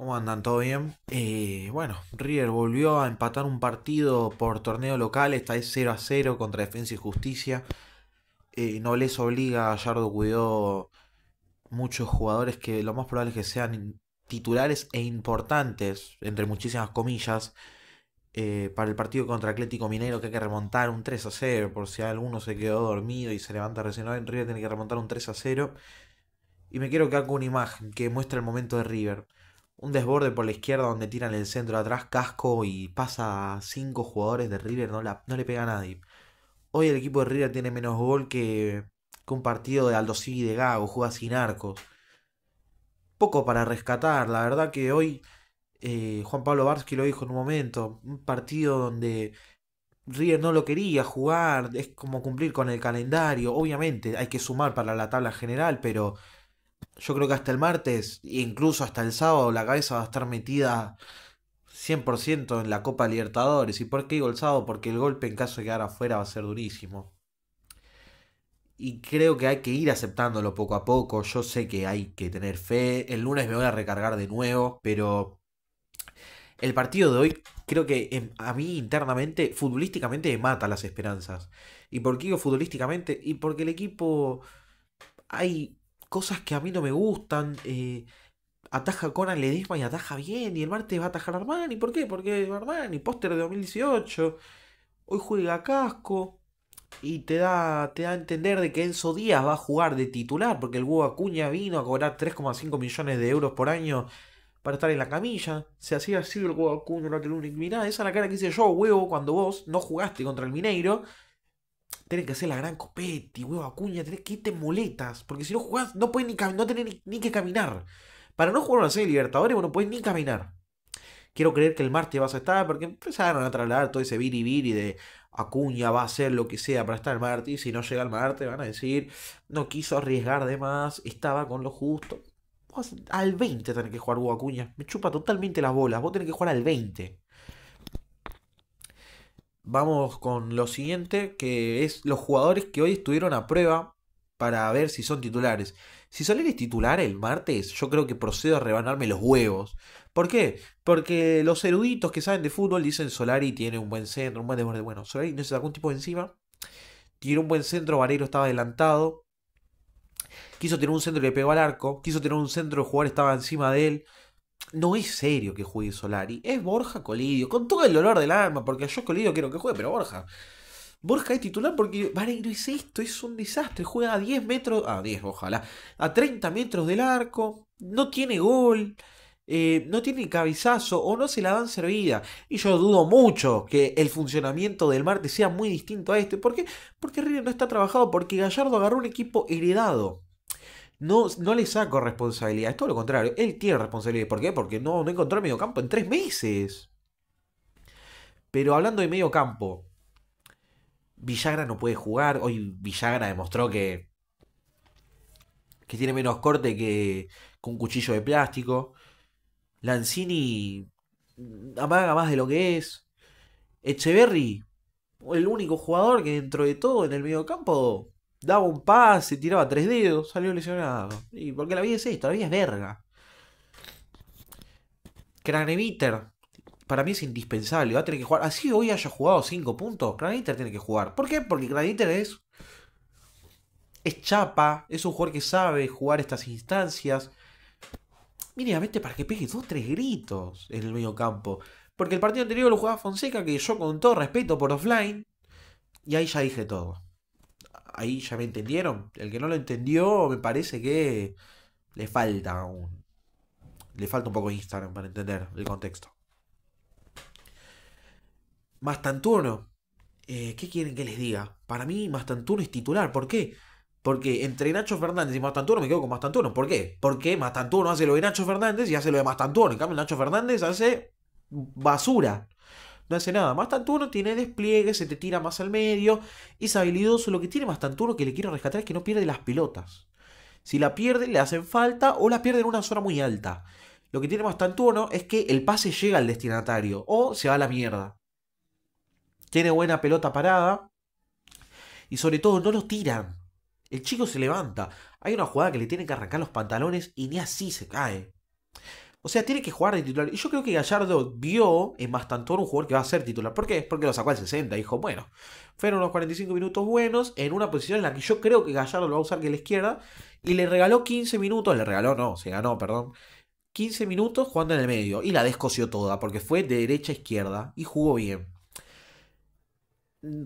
¿Cómo andan? ¿Todo bien? Eh, bueno, River volvió a empatar un partido por torneo local, Está es 0 a 0 contra Defensa y Justicia. Eh, no les obliga, a Yardo cuidó muchos jugadores que lo más probable es que sean titulares e importantes, entre muchísimas comillas, eh, para el partido contra Atlético Minero que hay que remontar un 3 a 0, por si alguno se quedó dormido y se levanta recién hoy, River tiene que remontar un 3 a 0. Y me quiero que haga una imagen que muestra el momento de River. Un desborde por la izquierda donde tiran el centro atrás, casco y pasa a cinco jugadores de River, no, no, le pega a nadie. Hoy el equipo de River tiene menos gol que, un partido de Aldo y de Gago, juega sin arco. Poco para rescatar, la verdad que hoy eh, Juan Pablo Barsky lo dijo en un momento, un partido donde River no lo quería jugar, es como cumplir con el calendario, obviamente hay que sumar para la tabla general, pero yo creo que hasta el martes, incluso hasta el sábado, la cabeza va a estar metida 100% en la Copa Libertadores. ¿Y por qué digo el sábado? Porque el golpe en caso de quedar afuera va a ser durísimo. Y creo que hay que ir aceptándolo poco a poco. Yo sé que hay que tener fe. El lunes me voy a recargar de nuevo, pero el partido de hoy creo que em, a mí internamente, futbolísticamente, me mata las esperanzas. ¿Y por qué digo futbolísticamente? Y porque el equipo hay cosas que a mí no me gustan. Ataja eh, ataja con Ledesma y ataja bien. Y el martes va a atajar Armani. ¿Por qué? Porque Armani, póster de 2018. Hoy juega Casco. Y te da, te da a entender de que Enzo Díaz va a jugar de titular. Porque el Hugo Acuña vino a cobrar 3,5 millones de euros por año para estar en la camilla. Se hacía así el Hugo Acuña, el Mirá, esa es la cara que hice yo, huevo, cuando vos no jugaste contra el Mineiro tenés que hacer la gran copete, huevo acuña, tenés que irte en muletas, porque si no jugás, no puedes ni no tenés ni, que caminar. Para no jugar una serie Libertadores, vos no podés ni caminar. Quiero creer que el martes vas a estar, porque empezaron a trasladar todo ese viri de Acuña va a hacer lo que sea para estar el martes, y si no llega el martes van a decir, no quiso arriesgar de más, estaba con lo justo. al 20 tenés que jugar Hugo Acuña, me chupa totalmente las bolas, vos tenés que jugar al 20 vamos con lo siguiente, que es los jugadores que hoy estuvieron a prueba para ver si son titulares. Si Soler es titular el martes, yo creo que procedo a rebanarme los huevos. ¿Por qué? Porque los eruditos que saben de fútbol dicen Solari tiene un buen centro, un buen Bueno, Solari no se sacó un tipo de encima. Tiene un buen centro, Varero estaba adelantado. Quiso tener un centro y le pegó al arco. Quiso tener un centro, el jugador estaba encima de él no es serio que juegue Solari, es Borja Colidio, con todo el dolor del alma, porque yo Colidio quiero que juegue, pero Borja. Borja es titular porque no es esto, es un desastre, juega a 10 metros, a 10 ojalá, a 30 metros del arco, no tiene gol, eh, no tiene cabezazo o no se la dan servida. Y yo dudo mucho que el funcionamiento del martes sea muy distinto a este. ¿Por Porque River no está trabajado, porque Gallardo agarró un equipo heredado no, le saco responsabilidad, es todo lo contrario, él tiene responsabilidad. ¿Por qué? Porque no, no encontró medio campo en tres meses. Pero hablando de medio campo, Villagra no puede jugar, hoy Villagra demostró que, que tiene menos corte que, un cuchillo de plástico. Lanzini amaga más de lo que es. Echeverry, el único jugador que dentro de todo en el medio campo daba un pase, tiraba tres dedos, salió lesionado. Y porque la vida es esto, la vida es verga. Craneviter, para mí es indispensable, va a tener que jugar. Así hoy haya jugado cinco puntos, Craneviter tiene que jugar. ¿Por qué? Porque Craneviter es. Es chapa, es un jugador que sabe jugar estas instancias. vete para que pegue o tres gritos en el medio campo. Porque el partido anterior lo jugaba Fonseca, que yo con todo respeto por offline. Y ahí ya dije todo ahí ya me entendieron. El que no lo entendió, me parece que le falta un. Le falta un poco de Instagram para entender el contexto. Mastanturno. Eh, ¿Qué quieren que les diga? Para mí, Mastanturno es titular. ¿Por qué? Porque entre Nacho Fernández y Mastanturno me quedo con Mastanturno. ¿Por qué? Porque Mastanturno hace lo de Nacho Fernández y hace lo de Mastanturno. En cambio, Nacho Fernández hace basura no hace nada. Más Tantuno tiene despliegue, se te tira más al medio, es habilidoso. Lo que tiene Más Tantuno que le quiero rescatar es que no pierde las pelotas. Si la pierde, le hacen falta o la pierde en una zona muy alta. Lo que tiene Más Tantuno es que el pase llega al destinatario o se va a la mierda. Tiene buena pelota parada y sobre todo no lo tiran. El chico se levanta. Hay una jugada que le tienen que arrancar los pantalones y ni así se cae. O sea, tiene que jugar de titular. Y yo creo que Gallardo vio en Mastantón un jugador que va a ser titular. ¿Por qué? Porque lo sacó al 60. Dijo, bueno, fueron unos 45 minutos buenos en una posición en la que yo creo que Gallardo lo va a usar que la izquierda. Y le regaló 15 minutos. Le regaló, no, se ganó, perdón. 15 minutos jugando en el medio. Y la descoció toda porque fue de derecha a izquierda y jugó bien.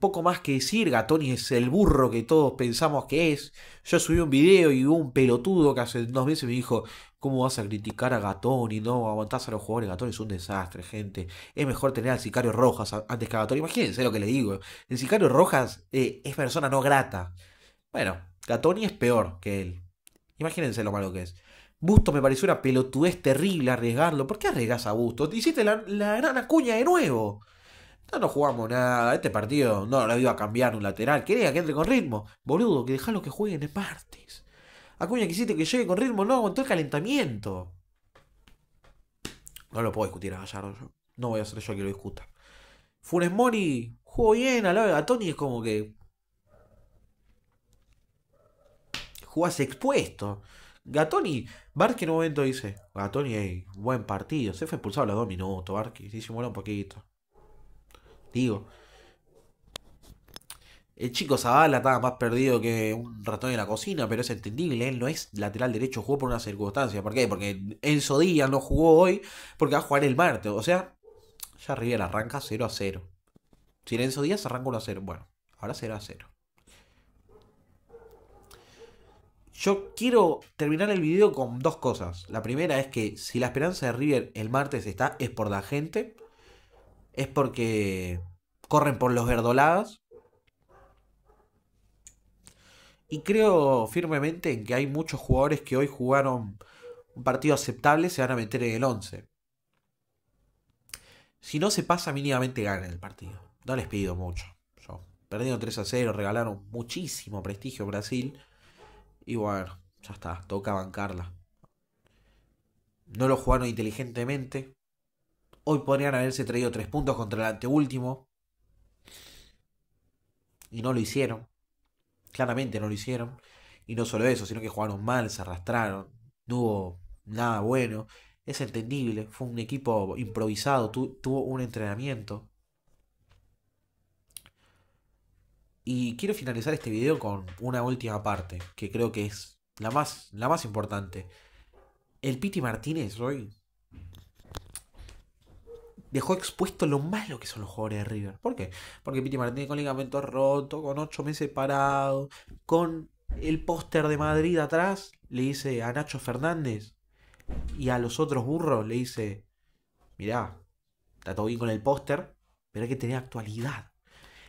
poco más que decir, Gatoni es el burro que todos pensamos que es. Yo subí un video y hubo un pelotudo que hace dos meses me dijo, ¿Cómo vas a criticar a y No, aguantás a los jugadores. Gatoni es un desastre, gente. Es mejor tener al Sicario Rojas antes que a Gatoni. Imagínense lo que le digo. El Sicario Rojas eh, es persona no grata. Bueno, Gatoni es peor que él. Imagínense lo malo que es. Busto me pareció una pelotudez terrible arriesgarlo. ¿Por qué arriesgas a Busto? Te hiciste la, la gran acuña de nuevo. No, no jugamos nada. Este partido no lo iba a cambiar un lateral. Quería que entre con ritmo. Boludo, que dejalo que jueguen de partes. Acuña quisiste que llegue con ritmo, no todo el calentamiento. No lo puedo discutir a Gallardo. No voy a ser yo que lo discuta. Funes Mori jugó bien al lado de Gatoni. es como que. jugas expuesto. Gatoni, Barqui en un momento dice, Gatoni, buen partido. Se fue expulsado a los dos minutos, Barqui. Se un poquito. Digo, el chico Zabala estaba más perdido que un ratón en la cocina, pero es entendible. Él no es lateral derecho, jugó por una circunstancia. ¿Por qué? Porque Enzo Díaz no jugó hoy, porque va a jugar el martes. O sea, ya River arranca 0 a 0. Si Enzo Díaz arranca 1 a 0. Bueno, ahora 0 a 0. Yo quiero terminar el video con dos cosas. La primera es que si la esperanza de River el martes está, es por la gente. Es porque corren por los verdoladas y creo firmemente en que hay muchos jugadores que hoy jugaron un partido aceptable, se van a meter en el 11. Si no se pasa, mínimamente ganan el partido. No les pido mucho. Yo, perdieron 3 a 0, regalaron muchísimo prestigio a Brasil. Y bueno, ya está, toca bancarla. No lo jugaron inteligentemente. Hoy podrían haberse traído 3 puntos contra el anteúltimo. Y no lo hicieron. Claramente no lo hicieron. Y no solo eso, sino que jugaron mal, se arrastraron, no hubo nada bueno. Es entendible, fue un equipo improvisado, tuvo un entrenamiento. Y quiero finalizar este video con una última parte, que creo que es la más, la más importante. El Piti Martínez hoy dejó expuesto lo malo que son los jugadores de River. ¿Por qué? Porque Piti Martínez con ligamento roto, con ocho meses parado, con el póster de Madrid atrás, le dice a Nacho Fernández y a los otros burros, le dice, mirá, está todo bien con el póster, pero hay que tener actualidad.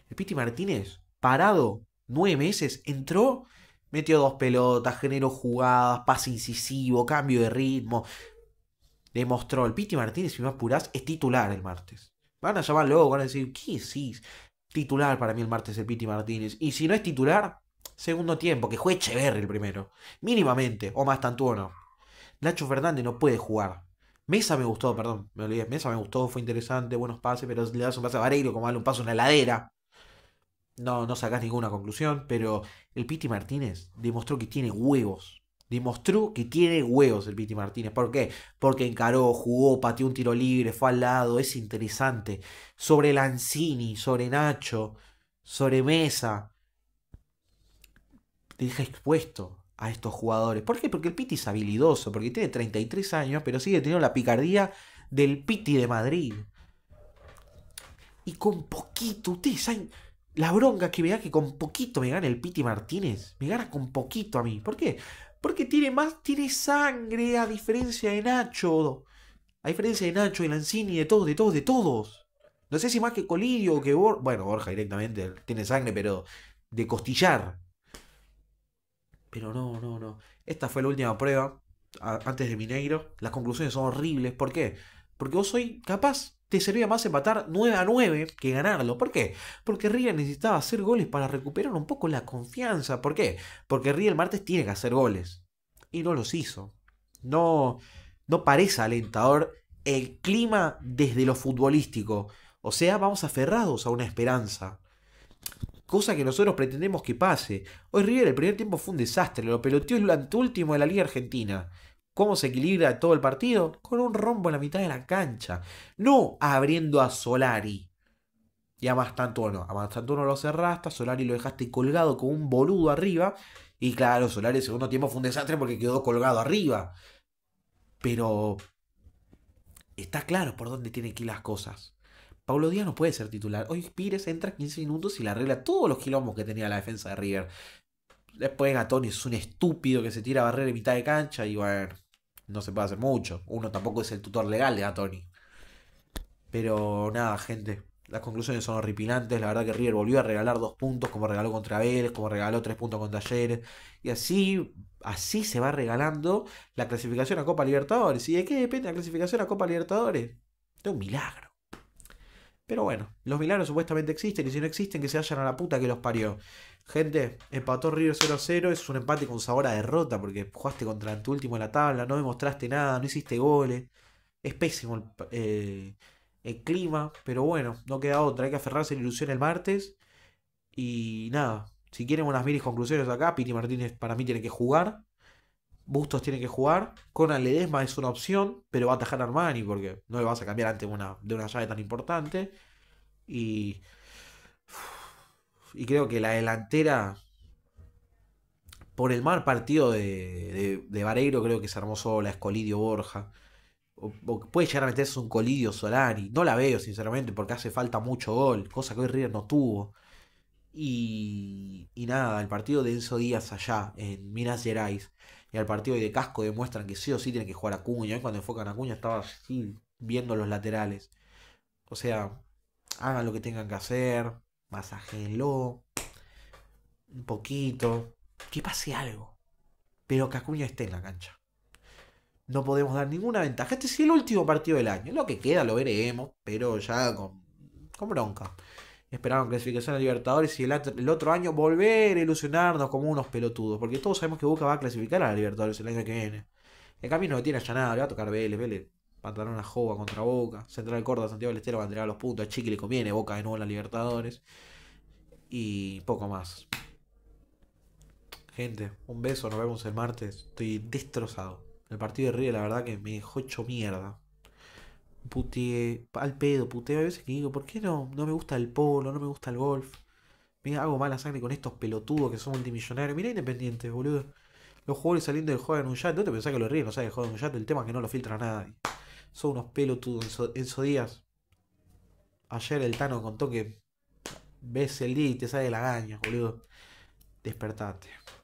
El Piti Martínez, parado nueve meses, entró, metió dos pelotas, generó jugadas, pase incisivo, cambio de ritmo, demostró. El Piti Martínez si más puras, es titular el martes. Van a llamar luego, van a decir, ¿qué sí Titular para mí el martes el Piti Martínez. Y si no es titular, segundo tiempo, que juegue Echeverri el primero. Mínimamente, o más tanto o no. Nacho Fernández no puede jugar. Mesa me gustó, perdón, me olvidé. Mesa me gustó, fue interesante, buenos pases, pero le das un pase a Vareiro como darle un paso en la heladera. No, no sacás ninguna conclusión, pero el Piti Martínez demostró que tiene huevos Demostró que tiene huevos el Piti Martínez. ¿Por qué? Porque encaró, jugó, pateó un tiro libre, fue al lado, es interesante. Sobre Lanzini, sobre Nacho, sobre Mesa. Te deja expuesto a estos jugadores. ¿Por qué? Porque el Piti es habilidoso, porque tiene 33 años, pero sigue teniendo la picardía del Piti de Madrid. Y con poquito, ustedes saben la bronca que me que con poquito me gana el Piti Martínez. Me gana con poquito a mí. ¿Por qué? Porque tiene más, tiene sangre a diferencia de Nacho. A diferencia de Nacho, de Lanzini, de todos, de todos, de todos. No sé si más que Colidio o que Borja. Bueno, Borja directamente tiene sangre, pero de costillar. Pero no, no, no. Esta fue la última prueba antes de Mineiro. Las conclusiones son horribles. ¿Por qué? Porque vos hoy capaz te servía más empatar 9 a 9 que ganarlo. ¿Por qué? Porque River necesitaba hacer goles para recuperar un poco la confianza. ¿Por qué? Porque River el martes tiene que hacer goles. Y no los hizo. No, no parece alentador el clima desde lo futbolístico. O sea, vamos aferrados a una esperanza. Cosa que nosotros pretendemos que pase. Hoy River el primer tiempo fue un desastre. Lo peloteó el anteúltimo de la Liga Argentina. ¿Cómo se equilibra todo el partido? Con un rombo en la mitad de la cancha. No abriendo a Solari. Y a Mastantuno. A uno lo cerraste, Solari lo dejaste colgado con un boludo arriba. Y claro, Solari el segundo tiempo fue un desastre porque quedó colgado arriba. Pero está claro por dónde tienen que ir las cosas. Paulo Díaz no puede ser titular. Hoy Pires entra 15 minutos y le arregla todos los quilombos que tenía la defensa de River. Después Tony es un estúpido que se tira a barrer en mitad de cancha y bueno, no se puede hacer mucho. Uno tampoco es el tutor legal de Gatoni. Pero nada, gente. Las conclusiones son horripilantes. La verdad que River volvió a regalar dos puntos, como regaló contra Vélez, como regaló tres puntos contra Talleres. Y así, así se va regalando la clasificación a Copa Libertadores. ¿Y de qué depende la clasificación a Copa Libertadores? De un milagro. Pero bueno, los milagros supuestamente existen y si no existen, que se vayan a la puta que los parió. Gente, empató River 0-0. Es un empate con sabor a derrota porque jugaste contra tu último en la tabla, no demostraste nada, no hiciste goles. Es pésimo el, eh, clima, pero bueno, no queda otra. Hay que aferrarse a la ilusión el martes. Y nada, si quieren unas milis conclusiones acá, Piti Martínez para mí tiene que jugar. Bustos tiene que jugar. Con Aledesma es una opción, pero va a atajar a Armani porque no le vas a cambiar antes una, de una llave tan importante. Y y creo que la delantera por el mal partido de, Vareiro creo que se armó la es Colidio Borja. O, puede llegar a meterse un Colidio Solari. No la veo, sinceramente, porque hace falta mucho gol, cosa que hoy River no tuvo. Y, y nada, el partido de Enzo Díaz allá en Minas Gerais y al partido de Casco demuestran que sí o sí tienen que jugar a Cuña. Cuando enfocan a Cuña estaba viendo los laterales. O sea, hagan lo que tengan que hacer masajelo un poquito, que pase algo. Pero que Acuña esté en la cancha. No podemos dar ninguna ventaja. Este es el último partido del año. Lo que queda lo veremos, pero ya con, con bronca. Esperaron clasificación a Libertadores y el, otro año volver a ilusionarnos como unos pelotudos. Porque todos sabemos que Boca va a clasificar a la Libertadores el año que viene. El camino no tiene allá nada, le va a tocar Vélez, Vélez. Pantalón a Jova contra Boca. Central corda Santiago del Estero va a entregar los puntos. A Chiqui le conviene. Boca de nuevo a la Libertadores. Y poco más. Gente, un beso. Nos vemos el martes. Estoy destrozado. El partido de Río, la verdad, que me dejó hecho mierda. Puteé al pedo, puteo. a veces que digo, ¿por qué no, no me gusta el polo? No me gusta el golf. Me hago mala sangre con estos pelotudos que son multimillonarios. Mira, Independiente, boludo los jugadores saliendo del juego en un chat. ¿No te pensás que lo ríos no sabes el en un El tema es que no lo filtra nadie son unos pelotudos. esos días Ayer el Tano contó que ves el día y te sale la gaña, boludo. Despertate.